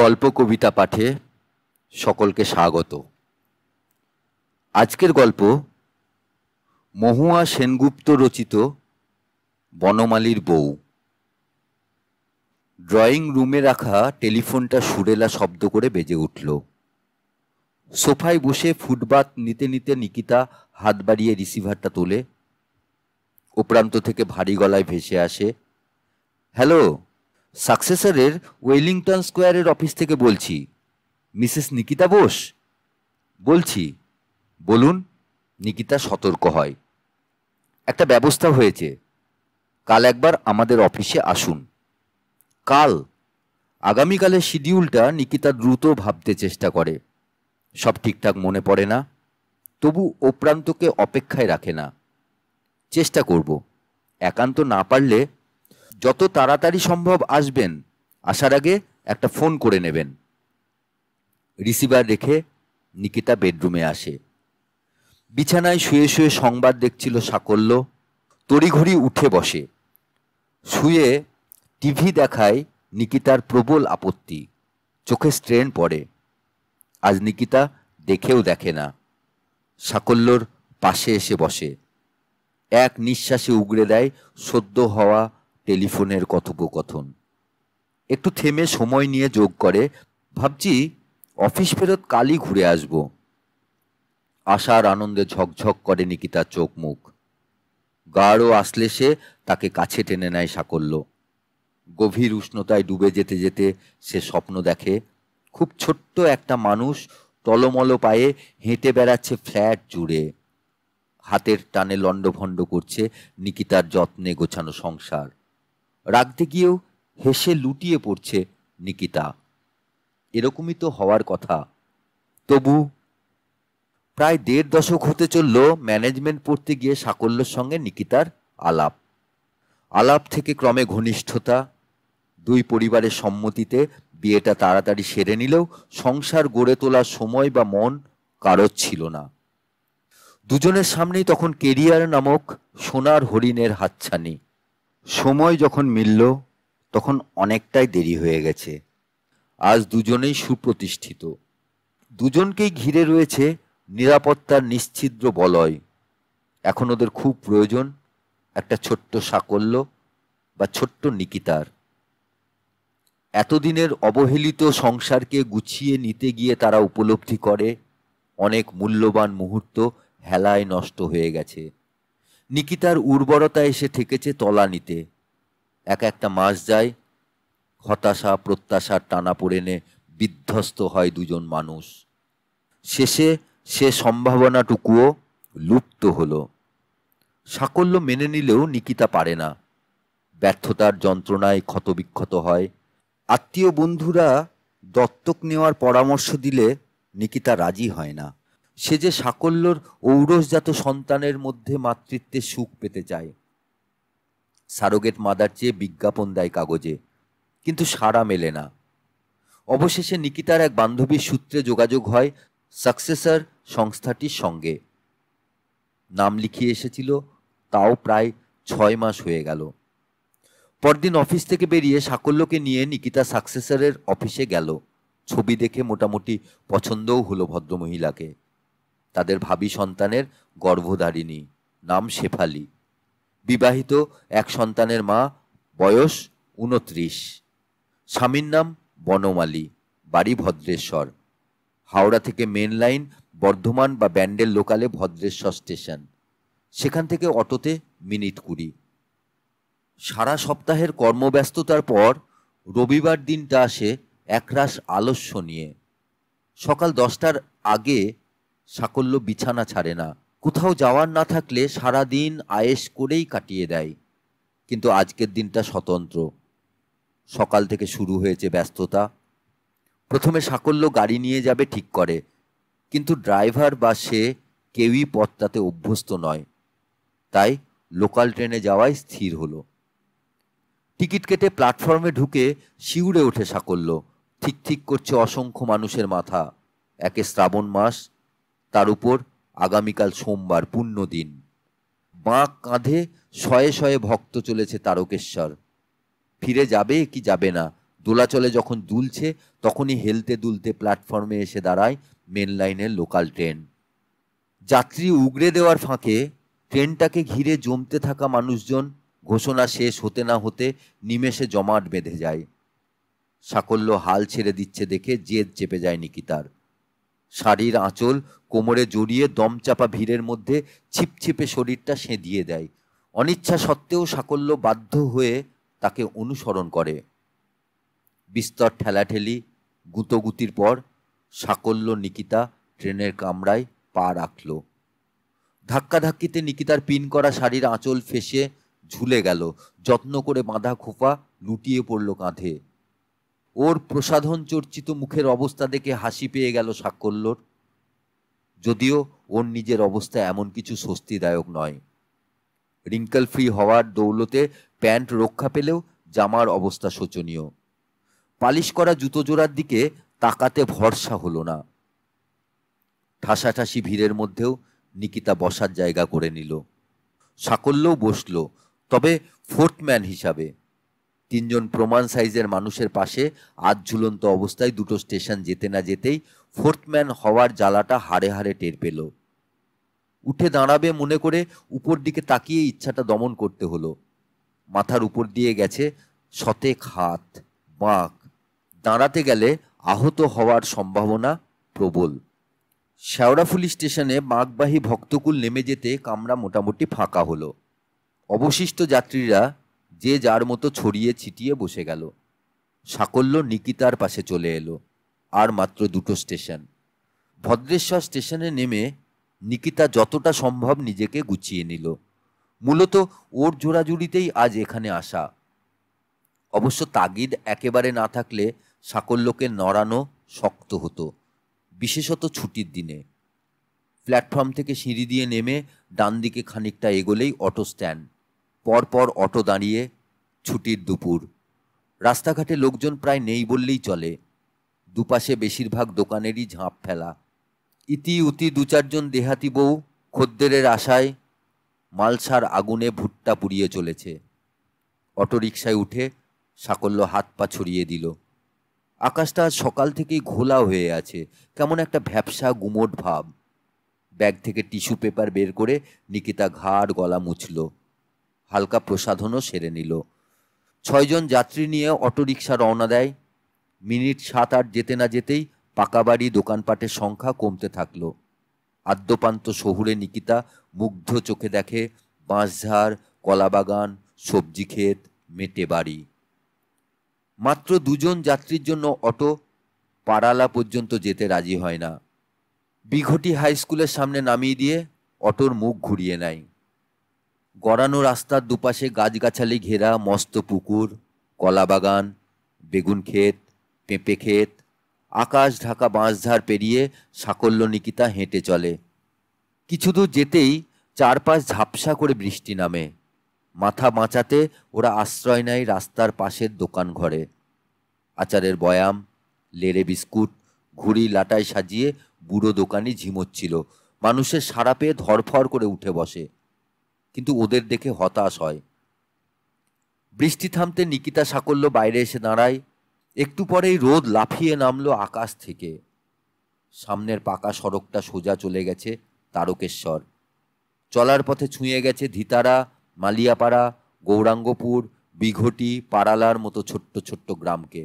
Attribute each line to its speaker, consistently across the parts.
Speaker 1: গল্প কবিতা পাঠে সকলকে স্বাগত আজকের গল্প মহুয়া সেনগুপ্ত রচিত বনমালীর বউ ড্রয়িং রুমে রাখা টেলিফোনটা সুরেলা শব্দ করে বেজে উঠল সোফায় বসে ফুটবাত নিতে নিতে নিকিতা হাত বাড়িয়ে রিসিভারটা তোলে ও থেকে ভারী গলায় ভেসে আসে হ্যালো সাকসেসরের ওয়েলিংটন স্কোয়ারের অফিস থেকে বলছি মিসেস নিকিতা বোস বলছি বলুন নিকিতা সতর্ক হয় একটা ব্যবস্থা হয়েছে কাল একবার আমাদের অফিসে আসুন কাল আগামীকালের শিডিউলটা নিকিতা দ্রুত ভাবতে চেষ্টা করে সব ঠিকঠাক মনে পড়ে না তবু অপ্রান্তকে অপেক্ষায় রাখে না চেষ্টা করব একান্ত না পারলে যত তাড়াতাড়ি সম্ভব আসবেন আসার আগে একটা ফোন করে নেবেন রিসিভার রেখে নিকিতা বেডরুমে আসে বিছানায় শুয়ে শুয়ে সংবাদ দেখছিল সাকল্য তড়িঘড়ি উঠে বসে শুয়ে টিভি দেখায় নিকিতার প্রবল আপত্তি চোখে স্ট্রেন পড়ে আজ নিকিতা দেখেও দেখে না সাকল্যর পাশে এসে বসে এক নিঃশ্বাসে উগড়ে দেয় সদ্য হওয়া টেলিফোনের কথোপকথন একটু থেমে সময় নিয়ে যোগ করে ভাবছি অফিস ফেরত কালই ঘুরে আসব আশার আনন্দে ঝকঝক করে নিকিতার চোখ মুখ গাঢ় আসলে সে তাকে কাছে টেনে নেয় সাকল্য গভীর উষ্ণতায় ডুবে যেতে যেতে সে স্বপ্ন দেখে খুব ছোট্ট একটা মানুষ টলমল পায়ে হেঁটে বেড়াচ্ছে ফ্ল্যাট জুড়ে হাতের টানে লণ্ডভণ্ড করছে নিকিতার যত্নে গোছানো সংসার রাখতে গিয়েও হেসে লুটিয়ে পড়ছে নিকিতা এরকমই তো হওয়ার কথা তবু প্রায় দেড় দশক হতে চলল ম্যানেজমেন্ট পড়তে গিয়ে সাকল্যর সঙ্গে নিকিতার আলাপ আলাপ থেকে ক্রমে ঘনিষ্ঠতা দুই পরিবারের সম্মতিতে বিয়েটা তাড়াতাড়ি সেরে নিলেও সংসার গড়ে তোলার সময় বা মন কারোর ছিল না দুজনের সামনেই তখন কেরিয়ার নামক সোনার হরিণের হাতছানি সময় যখন মিলল তখন অনেকটাই দেরি হয়ে গেছে আজ দুজনেই সুপ্রতিষ্ঠিত দুজনকেই ঘিরে রয়েছে নিরাপত্তার নিশ্ছিদ্র বলয় এখন ওদের খুব প্রয়োজন একটা ছোট্ট সাকল্য বা ছোট্ট নিকিতার এতদিনের অবহেলিত সংসারকে গুছিয়ে নিতে গিয়ে তারা উপলব্ধি করে অনেক মূল্যবান মুহূর্ত হেলায় নষ্ট হয়ে গেছে নিকিতার উর্বরতা এসে ঠেকেছে তলানিতে এক একটা মাস যায় হতাশা প্রত্যাশার টানা পড়েনে বিধ্বস্ত হয় দুজন মানুষ শেষে সে সম্ভাবনাটুকুও লুপ্ত হল সাকল্য মেনে নিলেও নিকিতা পারে না ব্যর্থতার যন্ত্রণায় ক্ষতবিক্ষত হয় আত্মীয় বন্ধুরা দত্তক নেওয়ার পরামর্শ দিলে নিকিতা রাজি হয় না সে যে সাকল্যর ঔরসজাত সন্তানের মধ্যে মাতৃত্বের সুখ পেতে চায় সারোগেট মাদার চেয়ে বিজ্ঞাপন দেয় কাগজে কিন্তু সাড়া মেলে না অবশেষে নিকিতার এক বান্ধবীর সূত্রে যোগাযোগ হয় সাকসেসর সংস্থাটির সঙ্গে নাম লিখিয়ে এসেছিল তাও প্রায় ছয় মাস হয়ে গেল পরদিন অফিস থেকে বেরিয়ে সাকল্যকে নিয়ে নিকিতা সাকসেসরের অফিসে গেল ছবি দেখে মোটামুটি পছন্দও হলো ভদ্রমহিলাকে তাদের ভাবি সন্তানের গর্ভধারিণী নাম শেফালি বিবাহিত এক সন্তানের মা বয়স উনত্রিশ স্বামীর নাম বনমালী বাড়ি ভদ্রেশ্বর হাওড়া থেকে মেন লাইন বর্ধমান বা ব্যান্ডেল লোকালে ভদ্রেশ্বর স্টেশন সেখান থেকে অটোতে মিনিট কুড়ি সারা সপ্তাহের কর্মব্যস্ততার পর রবিবার দিনটা আসে একরাশ আলস্য নিয়ে সকাল দশটার আগে সাকল্য বিছানা ছাড়ে না কোথাও যাওয়ার না থাকলে সারা দিন আয়েস করেই কাটিয়ে দেয় কিন্তু আজকের দিনটা স্বতন্ত্র সকাল থেকে শুরু হয়েছে ব্যস্ততা প্রথমে সাকল্য গাড়ি নিয়ে যাবে ঠিক করে কিন্তু ড্রাইভার বা সে কেউই পথটাতে অভ্যস্ত নয় তাই লোকাল ট্রেনে যাওয়াই স্থির হলো টিকিট কেটে প্ল্যাটফর্মে ঢুকে শিউরে ওঠে সাকল্য ঠিক ঠিক করছে অসংখ্য মানুষের মাথা একে শ্রাবণ মাস তার উপর আগামীকাল সোমবার পূর্ণ দিন বাঁক কাঁধে শয়ে শয়ে ভক্ত চলেছে তারকেশ্বর ফিরে যাবে কি যাবে না দোলাচলে যখন দুলছে তখনই হেলতে দুলতে প্ল্যাটফর্মে এসে দাঁড়ায় মেন লাইনের লোকাল ট্রেন যাত্রী উগড়ে দেওয়ার ফাঁকে ট্রেনটাকে ঘিরে জমতে থাকা মানুষজন ঘোষণা শেষ হতে না হতে নিমেষে জমাট বেঁধে যায় সাকল্য হাল ছেড়ে দিচ্ছে দেখে জেদ চেপে যায় নিকিতার শাড়ির আঁচল কোমরে জড়িয়ে দমচাপা ভিড়ের মধ্যে ছিপছিপে শরীরটা সেঁদিয়ে দেয় অনিচ্ছা সত্ত্বেও সাকল্য বাধ্য হয়ে তাকে অনুসরণ করে বিস্তর ঠেলাঠেলি গুঁতোগুতির পর সাকল্য নিকিতা ট্রেনের কামরায় পা রাখল ধাক্কাধাক্কিতে নিকিতার পিন করা শাড়ির আঁচল ফেসে ঝুলে গেল যত্ন করে বাঁধা খোপা লুটিয়ে পড়ল কাঁধে ওর প্রসাধন চর্চিত মুখের অবস্থা দেখে হাসি পেয়ে গেল সাকল্যর যদিও ওর নিজের অবস্থা এমন কিছু স্বস্তিদায়ক নয় রিঙ্কল ফ্রি হওয়ার দৌলতে প্যান্ট রক্ষা পেলেও জামার অবস্থা শোচনীয় পালিশ করা জুতো জোড়ার দিকে তাকাতে ভরসা হলো না ঠাসাঠাসি ভিড়ের মধ্যেও নিকিতা বসার জায়গা করে নিল সাকল্যও বসল তবে ফোর্থম্যান হিসাবে তিনজন প্রমাণ সাইজের মানুষের পাশে আজ ঝুলন্ত অবস্থায় দুটো স্টেশন যেতে না যেতেই ফোর্থম্যান হওয়ার জ্বালাটা হাড়ে হাড়ে টের পেল উঠে দাঁড়াবে মনে করে উপর দিকে তাকিয়ে ইচ্ছাটা দমন করতে হলো মাথার উপর দিয়ে গেছে শতেক হাত বাঁক দাঁড়াতে গেলে আহত হওয়ার সম্ভাবনা প্রবল শ্যাওড়াফুলি স্টেশনে বাঁকবাহী ভক্তকুল নেমে যেতে কামরা মোটামুটি ফাঁকা হলো অবশিষ্ট যাত্রীরা যে যার মতো ছড়িয়ে ছিটিয়ে বসে গেল সাকল্য নিকিতার পাশে চলে এলো আর মাত্র দুটো স্টেশন ভদ্রেশ্বর স্টেশনে নেমে নিকিতা যতটা সম্ভব নিজেকে গুছিয়ে নিল মূলত ওর জোড়াজুড়িতেই আজ এখানে আসা অবশ্য তাগিদ একেবারে না থাকলে সাকল্যকে নড়ানো শক্ত হতো বিশেষত ছুটির দিনে প্ল্যাটফর্ম থেকে সিঁড়ি দিয়ে নেমে ডান দিকে খানিকটা এগোলেই অটো স্ট্যান্ড পরপর অটো দাঁড়িয়ে ছুটির দুপুর রাস্তাঘাটে লোকজন প্রায় নেই বললেই চলে দুপাশে বেশিরভাগ দোকানেরই ঝাঁপ ফেলা ইতি উতি দু চারজন দেহাতি বউ খদ্দেরের আশায় মালসার আগুনে ভুট্টা পুড়িয়ে চলেছে অটোরিকশায় উঠে সাকল্য হাত পা ছড়িয়ে দিল আকাশটা সকাল থেকেই ঘোলা হয়ে আছে কেমন একটা ভ্যাবসা গুমোট ভাব ব্যাগ থেকে টিস্যু পেপার বের করে নিকিতা ঘাড় গলা মুছল হালকা প্রসাধনও সেরে নিল ছয়জন যাত্রী নিয়ে অটোরিকশা রওনা দেয় মিনিট সাত আট যেতে না যেতেই পাকা বাড়ি দোকানপাটের সংখ্যা কমতে থাকল আদ্যপান্ত শহুরে নিকিতা মুগ্ধ চোখে দেখে বাঁশঝাড় কলাবাগান সবজি ক্ষেত মেটে বাড়ি মাত্র দুজন যাত্রীর জন্য অটো পাড়ালা পর্যন্ত যেতে রাজি হয় না বিঘটি হাই স্কুলের সামনে নামিয়ে দিয়ে অটোর মুখ ঘুরিয়ে নেয় গড়ানো রাস্তার দুপাশে গাছগাছালি ঘেরা মস্ত পুকুর কলা বাগান বেগুন ক্ষেত পেঁপে ক্ষেত আকাশ ঢাকা বাঁশঝার পেরিয়ে সাকল্য নিকিতা হেঁটে চলে কিছু দূর যেতেই চারপাশ ঝাপসা করে বৃষ্টি নামে মাথা বাঁচাতে ওরা আশ্রয় নেয় রাস্তার পাশের দোকান ঘরে আচারের বয়াম লেড়ে বিস্কুট ঘুড়ি লাটায় সাজিয়ে বুড়ো দোকানি ঝিমোচ্ছিল মানুষের সারা পেয়ে ধরফর করে উঠে বসে কিন্তু ওদের দেখে হতাশ হয় বৃষ্টি থামতে নিকিতা সাকল্য বাইরে এসে দাঁড়ায় একটু পরেই রোদ লাফিয়ে নামলো আকাশ থেকে সামনের পাকা সড়কটা সোজা চলে গেছে তারকেশ্বর চলার পথে ছুঁয়ে গেছে ধিতারা মালিয়াপাড়া গৌরাঙ্গপুর বিঘটি পাড়ালার মতো ছোট্ট ছোট্ট গ্রামকে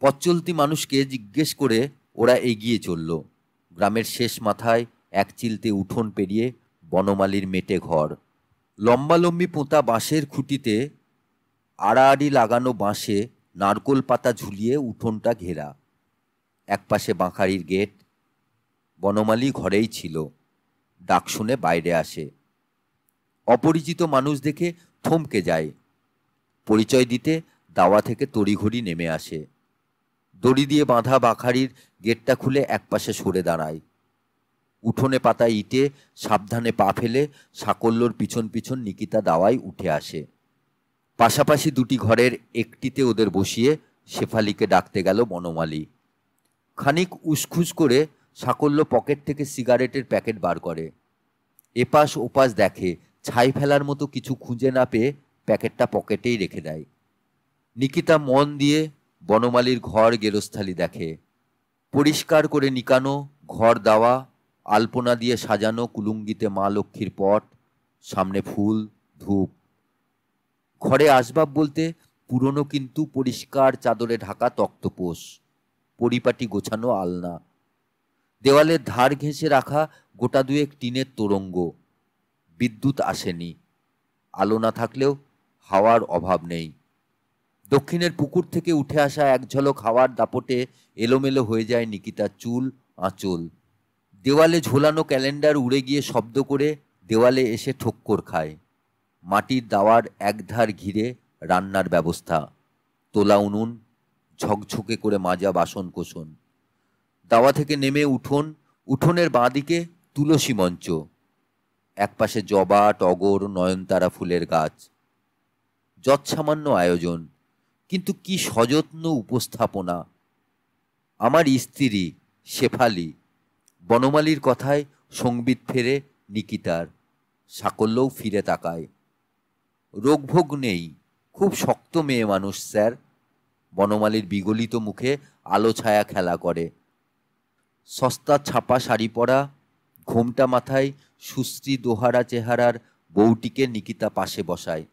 Speaker 1: পথচলতি মানুষকে জিজ্ঞেস করে ওরা এগিয়ে চলল গ্রামের শেষ মাথায় এক চিলতে উঠোন পেরিয়ে বনমালির মেটে ঘর লম্বালম্বি পোঁতা বাঁশের খুঁটিতে আড়াআড়ি লাগানো বাঁশে নারকোল পাতা ঝুলিয়ে উঠোনটা ঘেরা একপাশে বাঁকারির গেট বনমালী ঘরেই ছিল ডাক শুনে বাইরে আসে অপরিচিত মানুষ দেখে থমকে যায় পরিচয় দিতে দাওয়া থেকে তড়িঘড়ি নেমে আসে দড়ি দিয়ে বাঁধা বাখারির গেটটা খুলে একপাশে সরে দাঁড়ায় উঠোনে পাতা ইটে সাবধানে পা ফেলে সাকল্যর পিছন পিছন নিকিতা দাওয়াই উঠে আসে পাশাপাশি দুটি ঘরের একটিতে ওদের বসিয়ে শেফালিকে ডাকতে গেল বনমালী খানিক উসখুস করে সাকল্য পকেট থেকে সিগারেটের প্যাকেট বার করে এপাশ ওপাশ দেখে ছাই ফেলার মতো কিছু খুঁজে না পেয়ে প্যাকেটটা পকেটেই রেখে দেয় নিকিতা মন দিয়ে বনমালীর ঘর গেরস্থালি দেখে পরিষ্কার করে নিকানো ঘর দেওয়া আলপনা দিয়ে সাজানো কুলুঙ্গিতে মা লক্ষ্মীর পট সামনে ফুল ধূপ ঘরে আসবাব বলতে পুরনো কিন্তু পরিষ্কার চাদরে ঢাকা তক্তপোষ পরিপাটি গোছানো আলনা দেওয়ালের ধার ঘেঁষে রাখা গোটা দুয়েক টিনের তোরঙ্গ বিদ্যুৎ আসেনি আলো না থাকলেও হাওয়ার অভাব নেই দক্ষিণের পুকুর থেকে উঠে আসা এক ঝলক হাওয়ার দাপটে এলোমেলো হয়ে যায় নিকিতা চুল আঁচল দেওয়ালে ঝোলানো ক্যালেন্ডার উড়ে গিয়ে শব্দ করে দেওয়ালে এসে ঠোক্কর খায় মাটির দাওয়ার একধার ঘিরে রান্নার ব্যবস্থা তোলা উনুন ঝকঝকে করে মাজা বাসন কোষণ দাওয়া থেকে নেমে উঠোন উঠোনের বাঁদিকে তুলসী মঞ্চ একপাশে জবা টগর নয়নতারা ফুলের গাছ যৎসামান্য আয়োজন কিন্তু কি সযত্ন উপস্থাপনা আমার স্ত্রী শেফালি বনমালীর কথায় সংবিত ফেরে নিকিতার সাকল্যও ফিরে তাকায় রোগভোগ নেই খুব শক্ত মেয়ে মানুষ স্যার বনমালীর বিগলিত মুখে আলো ছায়া খেলা করে সস্তা ছাপা শাড়ি পরা ঘোমটা মাথায় সুশ্রী দোহারা চেহারার বউটিকে নিকিতা পাশে বসায়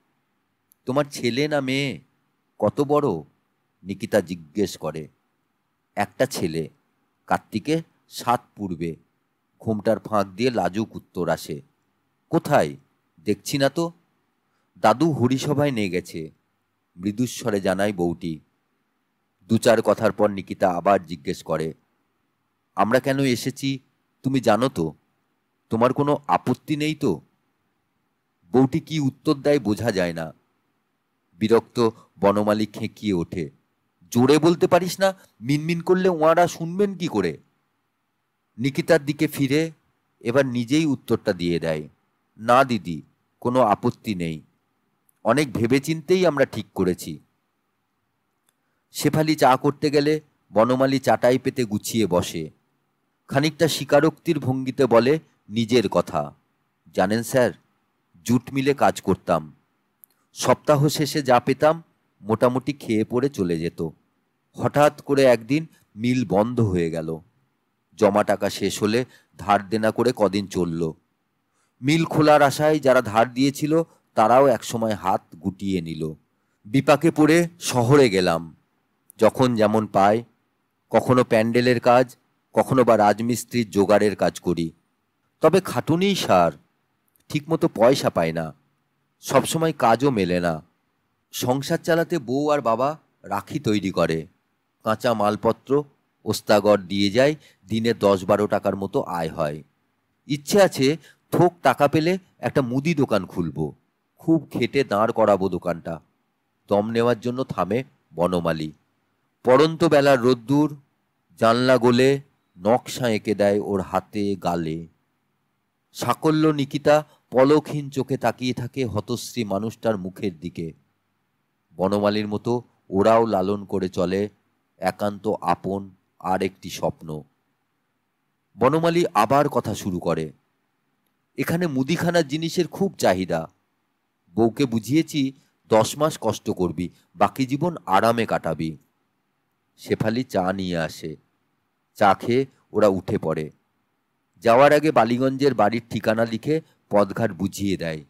Speaker 1: তোমার ছেলে না মেয়ে কত বড় নিকিতা জিজ্ঞেস করে একটা ছেলে কার্তিকে সাত পূর্বে ঘোমটার ফাঁক দিয়ে লাজুক উত্তর আসে কোথায় দেখছি না তো দাদু হরিসভায় নিয়ে গেছে মৃদুস্বরে জানায় বউটি দু চার কথার পর নিকিতা আবার জিজ্ঞেস করে আমরা কেন এসেছি তুমি জানো তো তোমার কোনো আপত্তি নেই তো বউটি কি উত্তর দেয় বোঝা যায় না বিরক্ত বনমালী খেঁকিয়ে ওঠে জোরে বলতে পারিস না মিনমিন করলে ওঁরা শুনবেন কি করে নিকিতার দিকে ফিরে এবার নিজেই উত্তরটা দিয়ে দেয় না দিদি কোনো আপত্তি নেই অনেক ভেবেচিন্তেই আমরা ঠিক করেছি শেফালি চা করতে গেলে বনমালী চাটাই পেতে গুছিয়ে বসে খানিকটা স্বীকারোক্তির ভঙ্গিতে বলে নিজের কথা জানেন স্যার জুট মিলে কাজ করতাম সপ্তাহ শেষে যা পেতাম মোটামুটি খেয়ে পড়ে চলে যেত হঠাৎ করে একদিন মিল বন্ধ হয়ে গেল জমা টাকা শেষ হলে ধার দেনা করে কদিন চলল মিল খোলার আশায় যারা ধার দিয়েছিল তারাও একসময় হাত গুটিয়ে নিল বিপাকে পড়ে শহরে গেলাম যখন যেমন পাই কখনো প্যান্ডেলের কাজ কখনো বা রাজমিস্ত্রির জোগাড়ের কাজ করি তবে খাটুনি সার ঠিকমতো পয়সা পায় না সবসময় কাজও মেলে না সংসার চালাতে বউ আর বাবা রাখি তৈরি করে কাঁচা মালপত্র ওস্তাগর দিয়ে যায় দিনে দশ বারো টাকার মতো আয় হয় ইচ্ছে আছে থোক টাকা পেলে একটা মুদি দোকান খুলব খুব খেটে দাঁড় করাবো দোকানটা দম নেওয়ার জন্য থামে বনমালী পরন্ত বেলার রোদ্দুর জানলা গোলে নকশা এঁকে দেয় ওর হাতে গালে সাকল্য নিকিতা পলকহীন চোখে তাকিয়ে থাকে হতশ্রী মানুষটার মুখের দিকে বনমালীর মতো ওরাও লালন করে চলে একান্ত আপন আর একটি স্বপ্ন বনমালী আবার কথা শুরু করে এখানে মুদিখানার জিনিসের খুব চাহিদা বউকে বুঝিয়েছি দশ মাস কষ্ট করবি বাকি জীবন আরামে কাটাবি শেফালি চা নিয়ে আসে চা খেয়ে ওরা উঠে পড়ে যাওয়ার আগে বালিগঞ্জের বাড়ির ঠিকানা লিখে পদঘাট বুঝিয়ে দেয়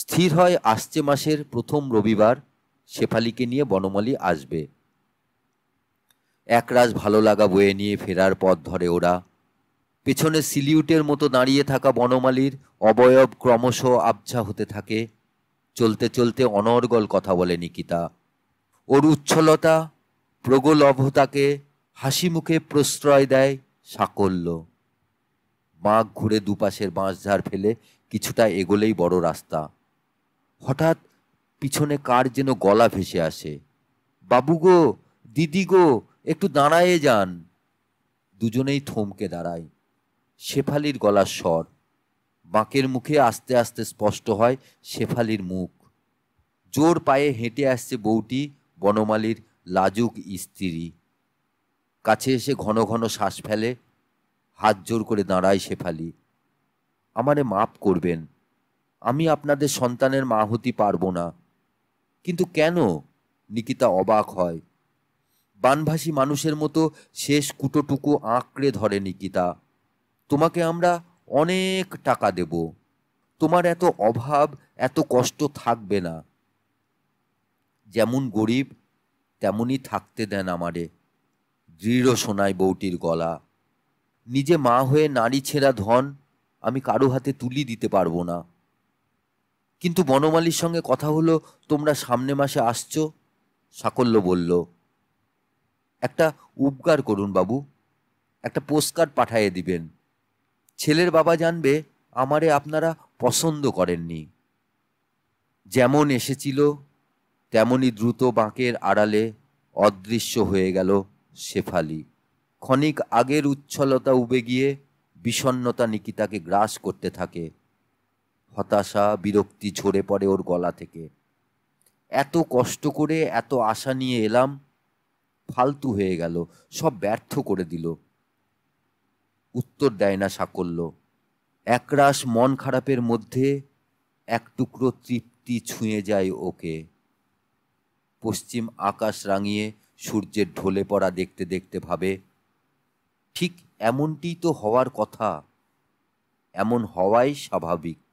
Speaker 1: স্থির হয় আসছে মাসের প্রথম রবিবার শেফালিকে নিয়ে বনমালী আসবে একরাশ ভালো লাগা বয়ে নিয়ে ফেরার পথ ধরে ওরা পেছনে সিলিউটের মতো দাঁড়িয়ে থাকা বনমালীর অবয়ব ক্রমশ আবছা হতে থাকে চলতে চলতে অনর্গল কথা বলে নিকিতা ওর উচ্ছলতা প্রগলভতাকে হাসি মুখে প্রশ্রয় দেয় সাকল্য বাঘ ঘুরে দুপাশের বাঁশঝাড় ফেলে কিছুটা এগোলেই বড় রাস্তা হঠাৎ পিছনে কার যেন গলা ভেসে আসে বাবু গো দিদি গো একটু দাঁড়ায়ে যান দুজনেই থমকে দাঁড়ায় শেফালির গলার স্বর বাঁকের মুখে আস্তে আস্তে স্পষ্ট হয় শেফালির মুখ জোর পায়ে হেঁটে আসছে বউটি বনমালির লাজুক স্ত্রী কাছে এসে ঘন ঘন শ্বাস ফেলে হাত জোর করে দাঁড়ায় শেফালি আমারে মাপ করবেন আমি আপনাদের সন্তানের মা হতে পারবো না কিন্তু কেন নিকিতা অবাক হয় বানভাসী মানুষের মতো শেষ কুটোটুকু আঁকড়ে ধরে নিকিতা তোমাকে আমরা অনেক টাকা দেব তোমার এত অভাব এত কষ্ট থাকবে না যেমন গরিব তেমনই থাকতে দেন আমারে দৃঢ় শোনায় বউটির গলা নিজে মা হয়ে নারী ছেঁড়া ধন আমি কারো হাতে তুলি দিতে পারবো না কিন্তু বনমালির সঙ্গে কথা হলো তোমরা সামনে মাসে আসছো সাকল্য বলল একটা উপকার করুন বাবু একটা পোস্টকার্ড পাঠাইয়ে দিবেন ছেলের বাবা জানবে আমারে আপনারা পছন্দ করেননি যেমন এসেছিল তেমনই দ্রুত বাঁকের আড়ালে অদৃশ্য হয়ে গেল শেফালি ক্ষণিক আগের উচ্ছলতা উবে গিয়ে বিষণ্নতা নিকিতাকে গ্রাস করতে থাকে হতাশা বিরক্তি ঝরে পড়ে ওর গলা থেকে এত কষ্ট করে এত আশা নিয়ে এলাম ফালতু হয়ে গেল সব ব্যর্থ করে দিল উত্তর দেয় না সাকল্য একরাশ মন খারাপের মধ্যে এক টুকরো তৃপ্তি ছুঁয়ে যায় ওকে পশ্চিম আকাশ রাঙিয়ে সূর্যের ঢলে পড়া দেখতে দেখতে ভাবে ঠিক এমনটি তো হওয়ার কথা এমন হওয়াই স্বাভাবিক